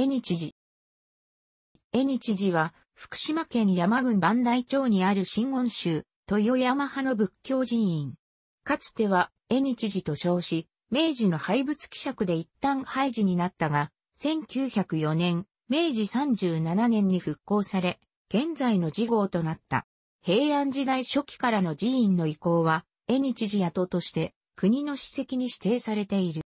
江日寺。江日寺は、福島県山郡万代町にある新温州、豊山派の仏教寺院。かつては、江日寺と称し、明治の廃仏希釈で一旦廃寺になったが、1904年、明治37年に復興され、現在の寺号となった。平安時代初期からの寺院の移行は、江日寺跡として、国の史跡に指定されている。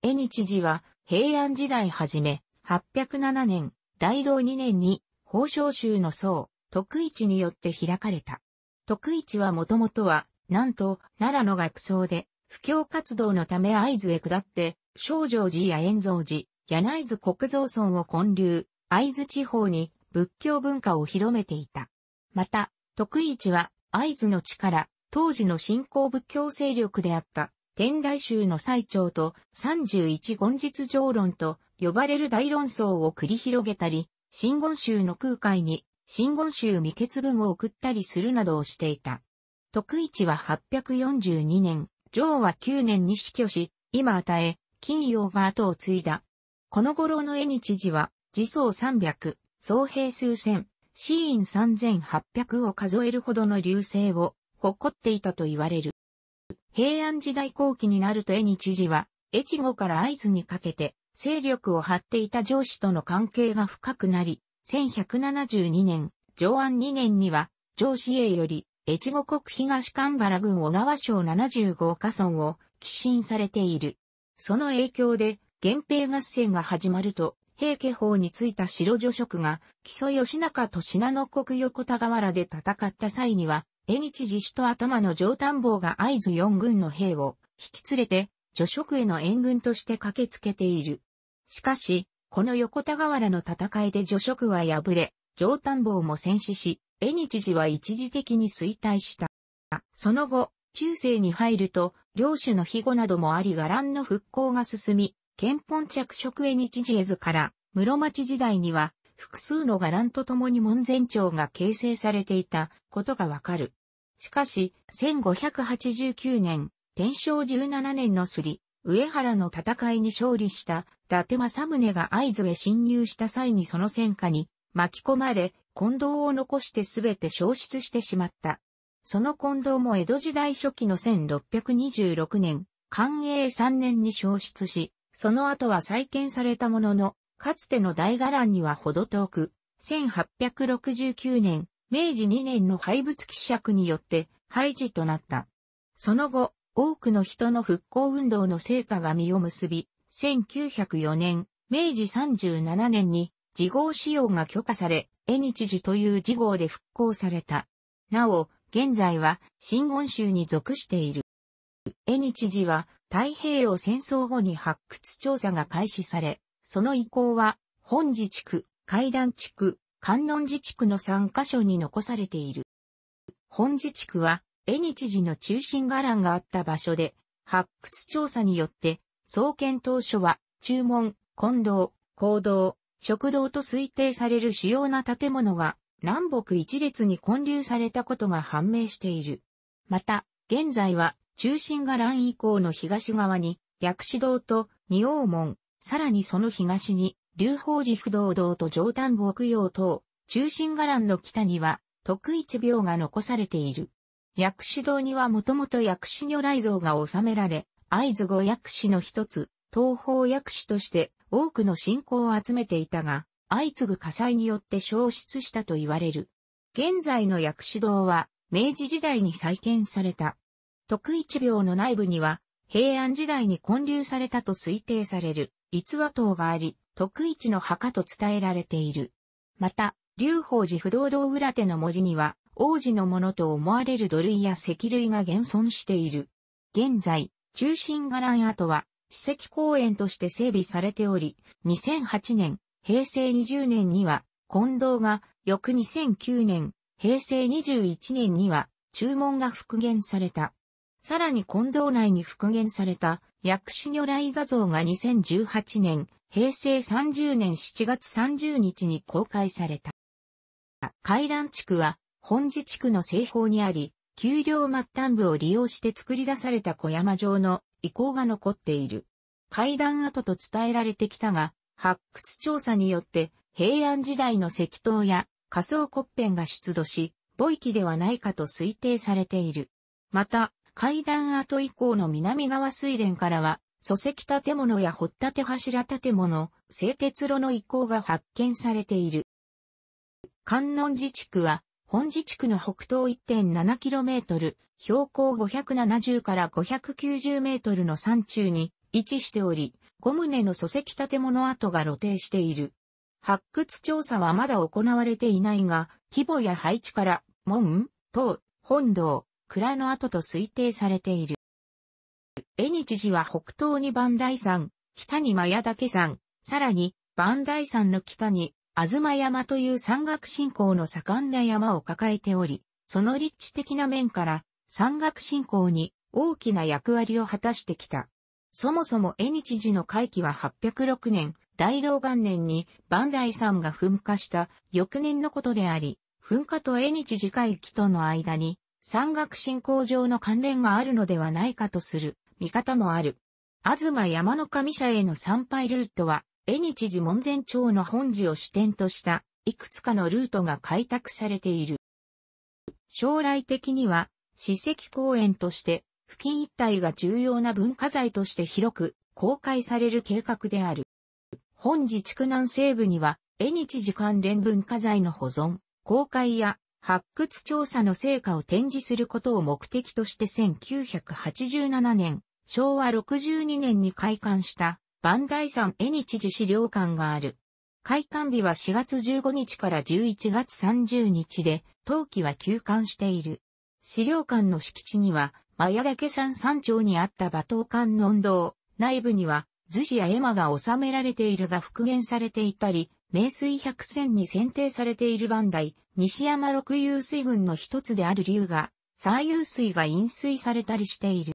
江日寺は、平安時代初め、807年、大道2年に、法生州の僧、徳一によって開かれた。徳一はもともとは、なんと、奈良の学僧で、布教活動のため会津へ下って、少女寺や炎蔵寺、柳津国蔵村を建立、会津地方に仏教文化を広めていた。また、徳一は、会津の地から、当時の新興仏教勢力であった、天台宗の最長と31言実上論と呼ばれる大論争を繰り広げたり、真言宗の空海に真言宗未決文を送ったりするなどをしていた。徳一は842年、上は9年に死去し、今与え、金曜が後を継いだ。この頃の絵に知事は、自走300、総兵数千、死因3800を数えるほどの流星を誇っていたと言われる。平安時代後期になると江に知事は、越後から合図にかけて、勢力を張っていた上司との関係が深くなり、1172年、上安2年には、上司へより、越後国東神原郡小川省75河村を寄進されている。その影響で、源平合戦が始まると、平家法についた白女職が、木曽義仲と信濃国横田河原で戦った際には、江日自主と頭の上丹坊が合図四軍の兵を引き連れて、助職への援軍として駆けつけている。しかし、この横田河原の戦いで助職は敗れ、上丹坊も戦死し、江日寺は一時的に衰退した。その後、中世に入ると、領主の庇護などもあり伽藍の復興が進み、憲本着色江日寺絵図から、室町時代には、複数の伽藍と共に門前町が形成されていたことがわかる。しかし、1589年、天正17年のすり、上原の戦いに勝利した伊達政宗が合図へ侵入した際にその戦火に巻き込まれ、近藤を残してすべて消失してしまった。その近藤も江戸時代初期の1626年、寛永3年に消失し、その後は再建されたものの、かつての大伽藍にはほど遠く、1869年、明治2年の廃仏希釈によって廃寺となった。その後、多くの人の復興運動の成果が実を結び、1904年、明治37年に、自業使用が許可され、絵日寺という自業で復興された。なお、現在は、新言州に属している。絵日寺は、太平洋戦争後に発掘調査が開始され、その移行は、本寺地区、海南地区、観音寺地区の3カ所に残されている。本寺地区は、江日寺の中心伽藍があった場所で、発掘調査によって、創建当初は、中門、近道、行道、食堂と推定される主要な建物が、南北一列に建立されたことが判明している。また、現在は、中心伽藍以降の東側に、薬師堂と仁王門、さらにその東に、流宝寺不動堂と上丹木陽等、中心伽藍の北には、徳一廟が残されている。薬師堂にはもともと薬師如来像が収められ、合図語薬師の一つ、東方薬師として多くの信仰を集めていたが、相次ぐ火災によって消失したと言われる。現在の薬師堂は、明治時代に再建された。徳一廟の内部には、平安時代に建立されたと推定される逸話塔があり、徳一の墓と伝えられている。また、龍宝寺不動堂裏手の森には、王子のものと思われる土塁や石類が現存している。現在、中心伽藍跡は、史跡公園として整備されており、2008年、平成20年には、近藤が、翌2009年、平成21年には、注文が復元された。さらに近藤内に復元された、薬師如来座像が2018年、平成30年7月30日に公開された。階段地区は、本寺地区の西方にあり、丘陵末端部を利用して作り出された小山城の遺構が残っている。階段跡と伝えられてきたが、発掘調査によって平安時代の石塔や仮想骨片が出土し、墓域ではないかと推定されている。また、階段跡以降の南側水田からは、礎石建物や掘った柱建物、製鉄路の遺構が発見されている。観音寺地区は、本寺地区の北東 1.7km、標高570から590メートルの山中に位置しており、5棟の礎石建物跡が露呈している。発掘調査はまだ行われていないが、規模や配置から、門、塔、本堂、蔵の跡と推定されている。江に知は北東に磐梯山、北にヤ岳山、さらに磐梯山の北に、東山という山岳信仰の盛んな山を抱えており、その立地的な面から山岳信仰に大きな役割を果たしてきた。そもそも江日寺の回帰は806年、大道元年に磐梯山が噴火した翌年のことであり、噴火と江日寺回帰との間に山岳信仰上の関連があるのではないかとする見方もある。東山の神社への参拝ルートは、江日寺門前町の本寺を支点とした、いくつかのルートが開拓されている。将来的には、史跡公園として、付近一帯が重要な文化財として広く公開される計画である。本寺地区南西部には、江日寺関連文化財の保存、公開や発掘調査の成果を展示することを目的として1987年、昭和62年に開館したバンダイ山絵日寺資料館がある。開館日は4月15日から11月30日で、冬季は休館している。資料館の敷地には、ヤ岳山山頂にあった馬頭館の音堂、内部には、図紙や絵馬が収められているが復元されていたり、名水百選に選定されている万代、西山六遊水群の一つである龍が、左遊水が飲水されたりしている。